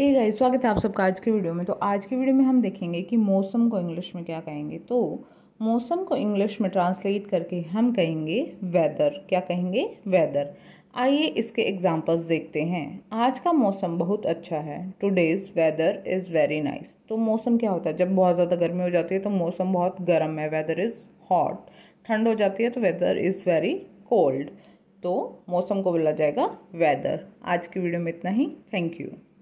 ठीक है स्वागत है आप सबका आज की वीडियो में तो आज की वीडियो में हम देखेंगे कि मौसम को इंग्लिश में क्या कहेंगे तो मौसम को इंग्लिश में ट्रांसलेट करके हम कहेंगे वेदर क्या कहेंगे वेदर आइए इसके एग्जांपल्स देखते हैं आज का मौसम बहुत अच्छा है today's weather is very nice तो मौसम क्या होता है जब बहुत ज़्यादा गर्मी हो जाती है तो मौसम बहुत गर्म है वेदर इज़ हॉट ठंड हो जाती है तो वेदर इज़ वेरी कोल्ड तो मौसम को बोला जाएगा वेदर आज की वीडियो में इतना ही थैंक यू